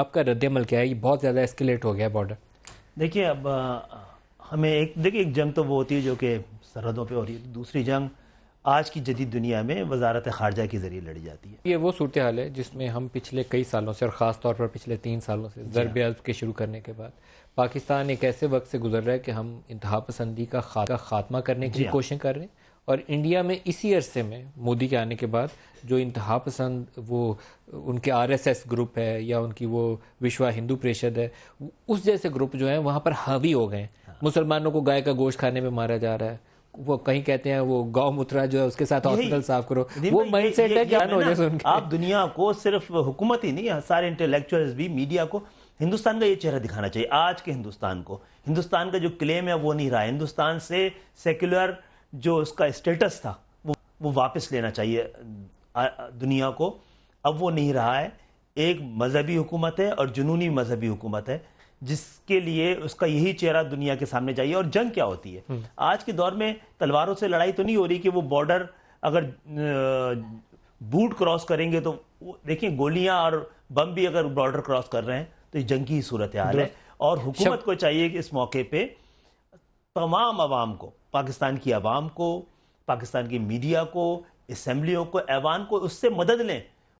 आपका रद्दमल क्या है ये बहुत ज़्यादा एस्केलेट हो गया है बॉर्डर देखिए अब हमें एक देखिए एक जंग तो वो होती है जो कि सरहदों पर हो रही है दूसरी जंग आज की जदीद दुनिया में वजारत खारजा के ज़रिए लड़ी जाती है ये वो सूरत हाल है जिसमें हम पिछले कई सालों से और ख़ास तौर पर पिछले तीन सालों से ज़रब हाँ। अल्ब के शुरू करने के बाद पाकिस्तान एक ऐसे वक्त से गुजर रहा है कि हम इंतहा पसंदी का खा, का खात्मा करने की हाँ। कोशिश कर रहे हैं और इंडिया में इसी अरसे में मोदी के आने के बाद जो इंतहा पसंद वो उनके आरएसएस ग्रुप है या उनकी वो विश्व हिंदू परिषद है उस जैसे ग्रुप जो है वहाँ पर हावी हो गए हाँ। मुसलमानों को गाय का गोश्त खाने में मारा जा रहा है वो कहीं कहते हैं वो गौमूत्रा जो है उसके साथ हॉस्पिटल साफ करो वो माइंड सेट है जान हो जाए आप दुनिया को सिर्फ हुकूमत ही नहीं सारे इंटेलेक्चुअल्स भी मीडिया को हिंदुस्तान का ये चेहरा दिखाना चाहिए आज के हिंदुस्तान को हिंदुस्तान का जो क्लेम है वो नहीं रहा हिंदुस्तान से सेक्युलर जो उसका स्टेटस था वो वो वापस लेना चाहिए दुनिया को अब वो नहीं रहा है एक मजहबी हुकूमत है और जुनूनी मजहबी हुकूमत है जिसके लिए उसका यही चेहरा दुनिया के सामने चाहिए और जंग क्या होती है हम्म। आज के दौर में तलवारों से लड़ाई तो नहीं हो रही कि वो बॉर्डर अगर बूट क्रॉस करेंगे तो देखिए गोलियां और बम भी अगर बॉर्डर क्रॉस कर रहे हैं तो ये जंग की सूरत हाल है और हुकूमत को चाहिए कि इस मौके पर तमाम आवाम को पाकिस्तान की आवाम को पाकिस्तान की मीडिया को इसम्बलियों को ऐवान को उससे मदद लें